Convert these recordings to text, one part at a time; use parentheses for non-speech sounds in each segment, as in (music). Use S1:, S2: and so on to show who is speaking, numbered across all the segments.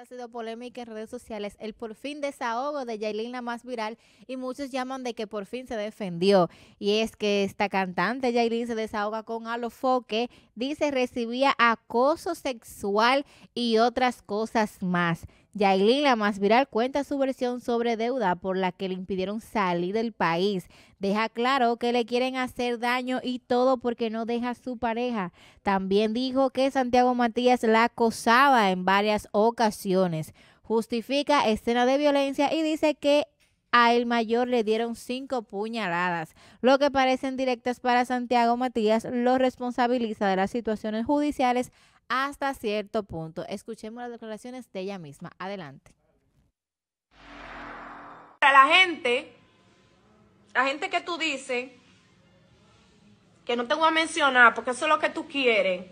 S1: ha sido polémica en redes sociales. El por fin desahogo de Yailin, la más viral, y muchos llaman de que por fin se defendió. Y es que esta cantante Yailin se desahoga con alofoque, dice recibía acoso sexual y otras cosas más. Yailin, la más viral, cuenta su versión sobre deuda por la que le impidieron salir del país. Deja claro que le quieren hacer daño y todo porque no deja a su pareja. También dijo que Santiago Matías la acosaba en varias ocasiones. Justifica escena de violencia y dice que a el mayor le dieron cinco puñaladas. Lo que parecen directas para Santiago Matías lo responsabiliza de las situaciones judiciales hasta cierto punto. Escuchemos las declaraciones de ella misma. Adelante.
S2: Para la gente, la gente que tú dices, que no te voy a mencionar porque eso es lo que tú quieres,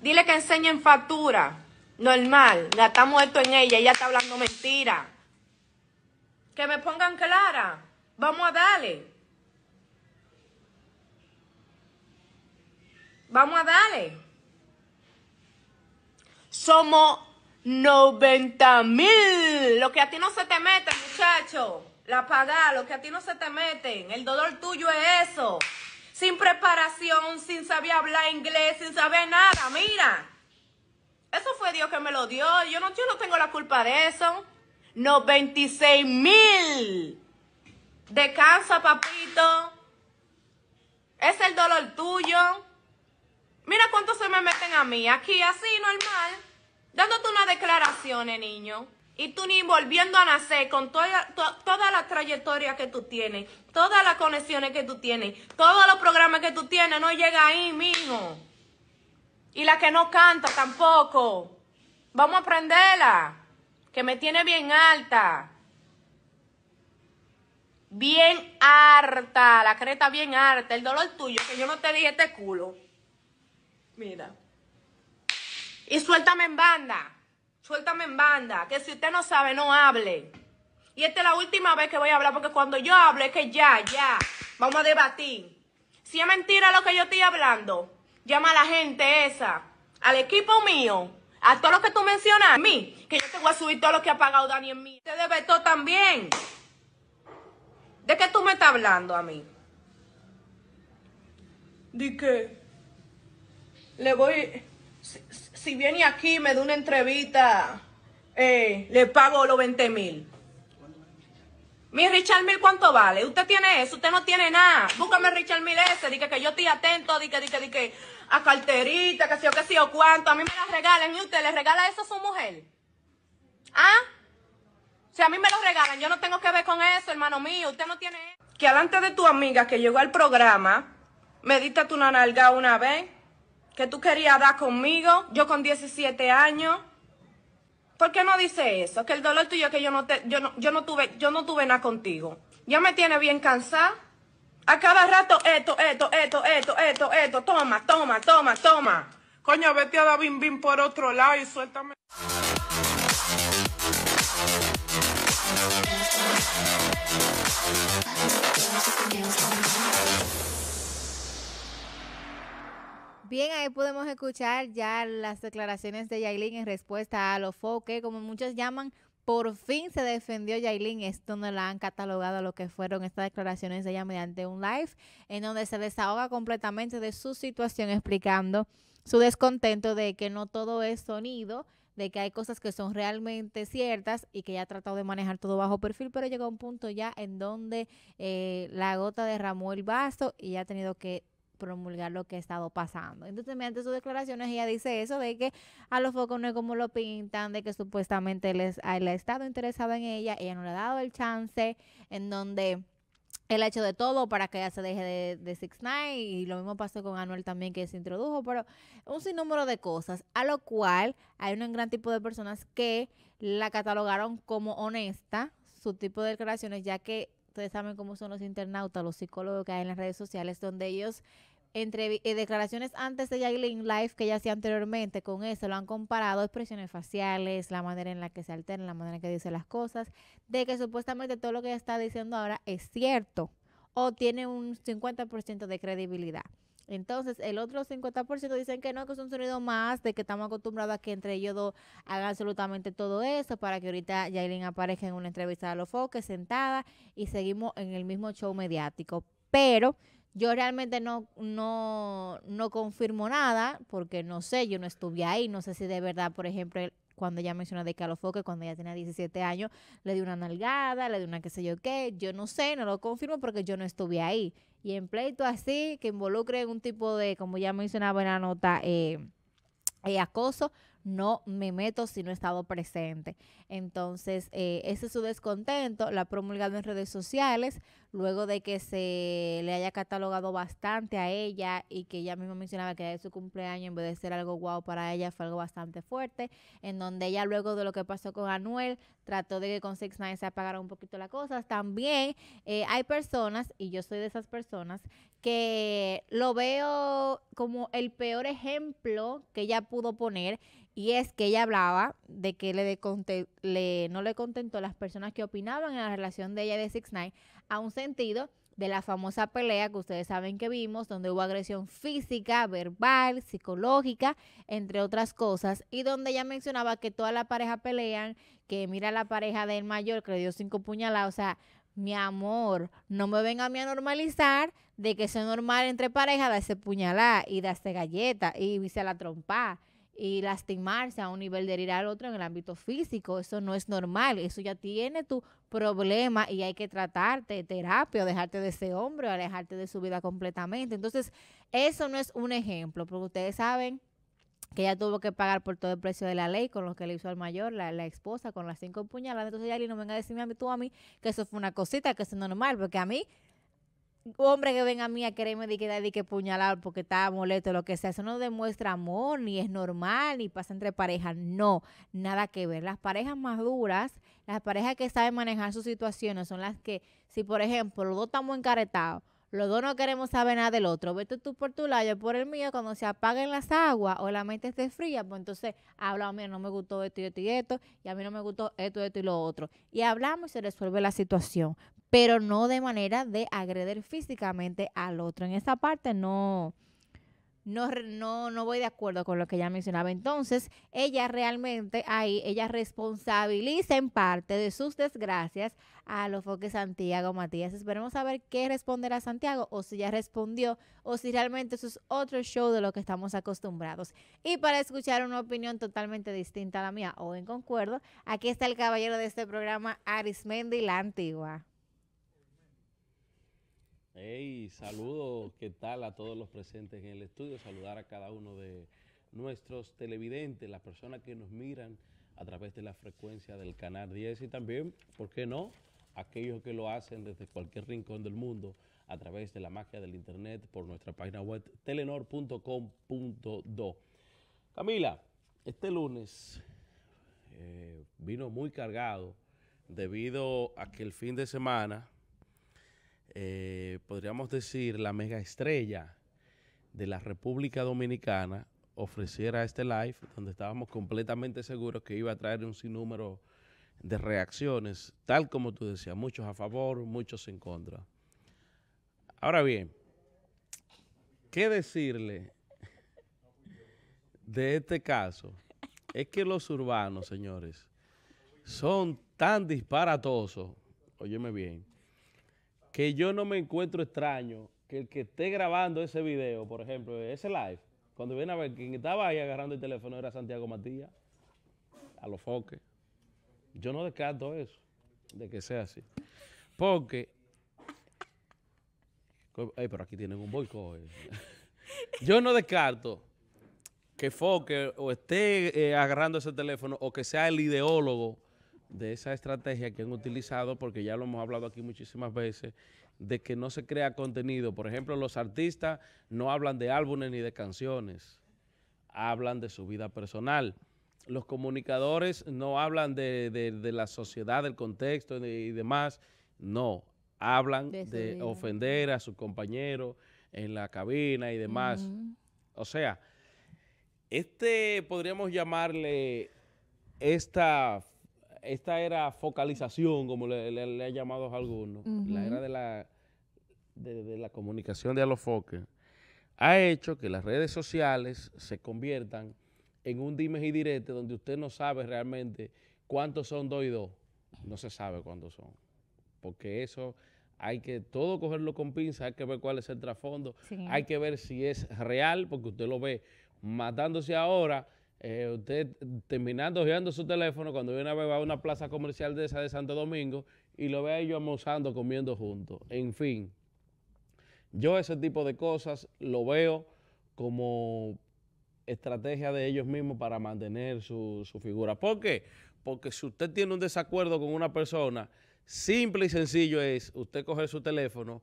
S2: dile que enseñen factura. Normal, ya está muerto en ella, ella está hablando mentira. Que me pongan clara. Vamos a darle. Vamos a darle. Somos 90 mil. Lo que a ti no se te meten, muchacho. La paga, lo que a ti no se te meten. El dolor tuyo es eso. Sin preparación, sin saber hablar inglés, sin saber nada. Mira. Eso fue Dios que me lo dio. Yo no, yo no tengo la culpa de eso. 96 mil. Descansa, papito. Es el dolor tuyo. Mira cuántos se me meten a mí, aquí así, normal, dándote unas declaraciones, niño. Y tú ni volviendo a nacer con toda, toda la trayectoria que tú tienes, todas las conexiones que tú tienes, todos los programas que tú tienes, no llega ahí, mismo Y la que no canta tampoco. Vamos a aprenderla, que me tiene bien alta. Bien harta, la creta bien harta, el dolor tuyo, que yo no te dije este culo. Mira. Y suéltame en banda. Suéltame en banda. Que si usted no sabe, no hable. Y esta es la última vez que voy a hablar, porque cuando yo hable es que ya, ya. Vamos a debatir. Si es mentira lo que yo estoy hablando, llama a la gente esa, al equipo mío, a todo lo que tú mencionas, a mí, que yo te voy a subir todo lo que ha pagado Daniel en mí. Te todo también. ¿De qué tú me estás hablando a mí? ¿De qué? le voy, si, viene aquí me da una entrevista, eh, le pago los 20 mil. Mi Richard Mil, ¿cuánto vale? Usted tiene eso, usted no tiene nada. Búscame Richard Mil ese, di que, yo estoy atento, di que, di que, a carterita, que si o que si o cuánto. A mí me la regalan y usted le regala eso a su mujer. ¿Ah? Si a mí me lo regalan, yo no tengo que ver con eso, hermano mío. Usted no tiene... Que alante de tu amiga que llegó al programa, me diste tu nalga una vez que tú querías dar conmigo, yo con 17 años. ¿Por qué no dice eso? Que el dolor tuyo es que yo no, te, yo yo no, tuve, yo no tuve nada contigo. Ya me tiene bien cansada. A cada rato esto, esto, esto, esto, esto, esto. Toma, toma, toma, toma. Coño, vete a dar bim bim por otro lado y suéltame.
S1: Bien, ahí podemos escuchar ya las declaraciones de Yailin en respuesta a los foques, como muchos llaman, por fin se defendió Yailin, esto no la han catalogado lo que fueron estas declaraciones de ella mediante un live, en donde se desahoga completamente de su situación explicando su descontento de que no todo es sonido, de que hay cosas que son realmente ciertas y que ya ha tratado de manejar todo bajo perfil, pero llegó a un punto ya en donde eh, la gota derramó el vaso y ya ha tenido que promulgar lo que ha estado pasando. Entonces, mediante sus declaraciones, ella dice eso de que a los focos no es como lo pintan, de que supuestamente les ha estado interesado en ella, ella no le ha dado el chance, en donde él ha hecho de todo para que ella se deje de, Six Nine y lo mismo pasó con Anuel también que se introdujo, pero un sinnúmero de cosas, a lo cual hay un gran tipo de personas que la catalogaron como honesta, su tipo de declaraciones, ya que ustedes saben cómo son los internautas, los psicólogos que hay en las redes sociales, donde ellos entre eh, declaraciones antes de Yailin Live que ella hacía anteriormente con eso, lo han comparado, expresiones faciales, la manera en la que se alterna, la manera en que dice las cosas, de que supuestamente todo lo que ella está diciendo ahora es cierto o tiene un 50% de credibilidad. Entonces, el otro 50% dicen que no, que es un sonido más, de que estamos acostumbrados a que entre ellos dos hagan absolutamente todo eso, para que ahorita Yailin aparezca en una entrevista de los foques sentada y seguimos en el mismo show mediático. Pero yo realmente no, no, no confirmo nada porque no sé, yo no estuve ahí, no sé si de verdad, por ejemplo, cuando ella menciona de Calofoque, cuando ella tenía 17 años, le dio una nalgada, le di una qué sé yo qué, yo no sé, no lo confirmo porque yo no estuve ahí. Y en pleito así, que involucre un tipo de, como ya mencionaba en la nota, eh, eh acoso, no me meto si no he estado presente. Entonces, eh, ese es su descontento, la ha promulgado en redes sociales, luego de que se le haya catalogado bastante a ella y que ella misma mencionaba que era su cumpleaños en vez de ser algo guau para ella fue algo bastante fuerte, en donde ella luego de lo que pasó con Anuel trató de que con Six Nine se apagara un poquito las cosas. También eh, hay personas, y yo soy de esas personas, que lo veo como el peor ejemplo que ella pudo poner y es que ella hablaba de que le, no le contentó a las personas que opinaban en la relación de ella de Six Night, a un sentido de la famosa pelea que ustedes saben que vimos, donde hubo agresión física, verbal, psicológica, entre otras cosas, y donde ella mencionaba que toda la pareja pelean, que mira la pareja del mayor que le dio cinco puñaladas, o sea, mi amor, no me venga a mí a normalizar de que es normal entre parejas ese puñalada y darse galleta y vice la trompa y lastimarse a un nivel de herir al otro en el ámbito físico. Eso no es normal. Eso ya tiene tu problema y hay que tratarte, terapia, dejarte de ese hombre, o alejarte de su vida completamente. Entonces, eso no es un ejemplo, porque ustedes saben que ella tuvo que pagar por todo el precio de la ley con lo que le hizo al mayor, la, la esposa, con las cinco puñaladas. Entonces, Yali, no venga a decirme a mí, tú a mí que eso fue una cosita, que eso es normal, porque a mí hombre que venga a mí a quererme de que, de que puñalar porque estaba molesto, lo que sea, eso no demuestra amor, ni es normal, ni pasa entre parejas, no, nada que ver. Las parejas más duras, las parejas que saben manejar sus situaciones son las que, si por ejemplo los dos estamos encaretados, los dos no queremos saber nada del otro, vete tú por tu lado, yo por el mío, cuando se apaguen las aguas o la mente esté fría, pues entonces hablamos, mira, no me gustó esto y esto y esto, y a mí no me gustó esto, esto y lo otro. Y hablamos y se resuelve la situación pero no de manera de agredir físicamente al otro. En esa parte no, no, no, no voy de acuerdo con lo que ella mencionaba. Entonces, ella realmente ahí, ella responsabiliza en parte de sus desgracias a los foques Santiago Matías. Esperemos a ver qué responderá Santiago o si ya respondió o si realmente eso es otro show de lo que estamos acostumbrados. Y para escuchar una opinión totalmente distinta a la mía o en concuerdo, aquí está el caballero de este programa, Arismendi la Antigua.
S3: Hey, saludo, ¿qué tal a todos los presentes en el estudio? Saludar a cada uno de nuestros televidentes, las personas que nos miran a través de la frecuencia del canal 10 y también, ¿por qué no? Aquellos que lo hacen desde cualquier rincón del mundo a través de la magia del internet por nuestra página web telenor.com.do. Camila, este lunes eh, vino muy cargado debido a que el fin de semana eh, podríamos decir, la mega estrella de la República Dominicana ofreciera este live, donde estábamos completamente seguros que iba a traer un sinnúmero de reacciones, tal como tú decías, muchos a favor, muchos en contra. Ahora bien, ¿qué decirle de este caso? Es que los urbanos, señores, son tan disparatosos, óyeme bien, que yo no me encuentro extraño que el que esté grabando ese video, por ejemplo, ese live, cuando viene a ver, quien estaba ahí agarrando el teléfono era Santiago Matías, a los foques. Yo no descarto eso, de que sea así. Porque, pero aquí tienen un boicot. Eh. (laughs) Yo no descarto que Foque o esté eh, agarrando ese teléfono o que sea el ideólogo de esa estrategia que han utilizado, porque ya lo hemos hablado aquí muchísimas veces, de que no se crea contenido. Por ejemplo, los artistas no hablan de álbumes ni de canciones, hablan de su vida personal. Los comunicadores no hablan de, la sociedad, del contexto y demás, no, hablan de, ofender a sus compañeros en la cabina y demás. O sea, este podríamos llamarle esta esta era focalización, como le, le, han llamado a algunos, la era de la, de, de la comunicación de ha hecho que las redes sociales se conviertan en un dime y direte donde usted no sabe realmente cuántos son dos y dos. No se sabe cuántos son. Porque eso hay que todo cogerlo con pinza, hay que ver cuál es el trasfondo, hay que ver si es real, porque usted lo ve matándose ahora eh, usted terminando girando su teléfono cuando viene a a una plaza comercial de esa de Santo Domingo y lo ve a ellos almorzando, comiendo juntos. En fin, yo ese tipo de cosas lo veo como estrategia de ellos mismos para mantener su, su figura. ¿Por qué? Porque si usted tiene un desacuerdo con una persona, simple y sencillo es usted coger su teléfono,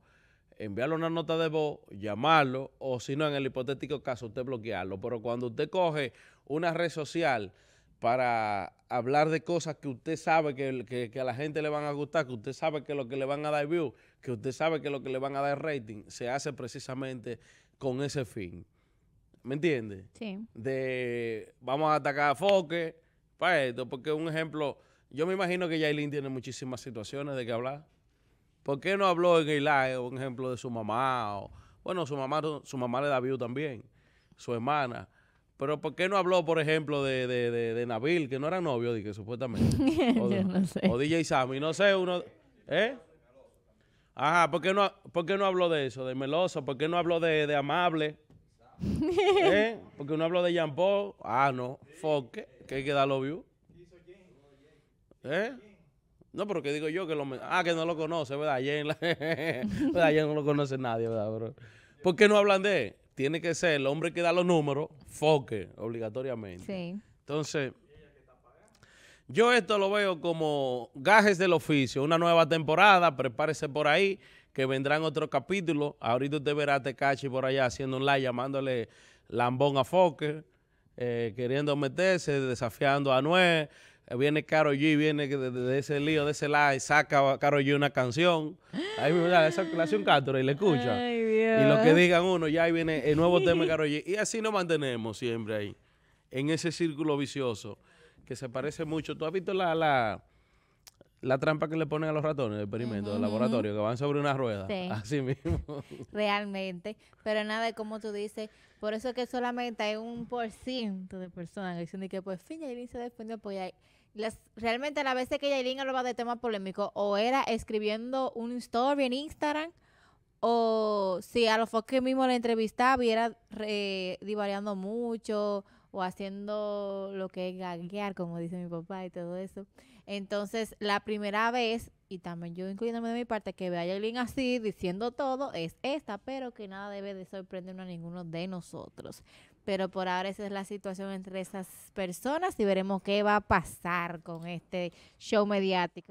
S3: enviarle una nota de voz, llamarlo, o si no, en el hipotético caso, usted bloquearlo. Pero cuando usted coge una red social para hablar de cosas que usted sabe que, a la gente le van a gustar, que usted sabe que lo que le van a dar view, que usted sabe que lo que le van a dar rating, se hace precisamente con ese fin. ¿Me entiende? Sí. De vamos a atacar a Foque para esto, porque un ejemplo, yo me imagino que Yailin tiene muchísimas situaciones de que hablar. ¿Por qué no habló en el live, un ejemplo, de su mamá? bueno, su mamá, su mamá le da view también, su hermana. Pero ¿por qué no habló, por ejemplo, de, Nabil, que no era novio, supuestamente? (laughs) O, Yo no DJ Sammy, no sé, uno... ¿Eh? Ajá, ¿por qué, no, ¿por qué no habló de eso, de Meloso? ¿Por qué no habló de, Amable?
S1: (laughs) ¿Eh?
S3: ¿Por qué no habló de Jean Paul? Ah, no. qué? que hay que darlo view. ¿Eh? No, pero digo yo que lo... Ah, que no lo conoce, ¿verdad? Ayer, (laughs) no lo conoce nadie, ¿verdad, bro? ¿Por qué no hablan de él? Tiene que ser el hombre que da los números, foque, obligatoriamente. Sí. Entonces, yo esto lo veo como gajes del oficio, una nueva temporada, prepárese por ahí, que vendrán otros capítulos. Ahorita usted verá a Tecachi por allá haciendo un live, llamándole lambón a foque, eh, queriendo meterse, desafiando a Noé, eh, viene Caro G, viene de, ese lío, de ese lado, saca a Caro G una canción. Ahí da esa, canción Castro y le escucha. Y lo que digan uno, ya ahí viene el nuevo tema de Caro (laughs) G. Y así nos mantenemos siempre ahí, en ese círculo vicioso que se parece mucho. ¿Tú has visto la, la trampa que le ponen a los ratones de experimento, de laboratorio, que van sobre una rueda. (laughs) Así mismo.
S1: Realmente. Pero nada, como tú dices, por eso es que solamente hay un por ciento de personas que que pues fin, Yailin se defendió por pues, ahí las, realmente las veces que Yailin hablaba de temas polémico, o era escribiendo un story en Instagram o si a lo mejor que mismo la entrevistaba y era divariando mucho o haciendo lo que es gaguear, como dice mi papá y todo eso. Entonces, la primera vez, y también yo incluyéndome de mi parte, que vea a alguien así, diciendo todo, es esta, pero que nada debe de sorprendernos a ninguno de nosotros. Pero por ahora esa es la situación entre esas personas y veremos qué va a pasar con este show mediático.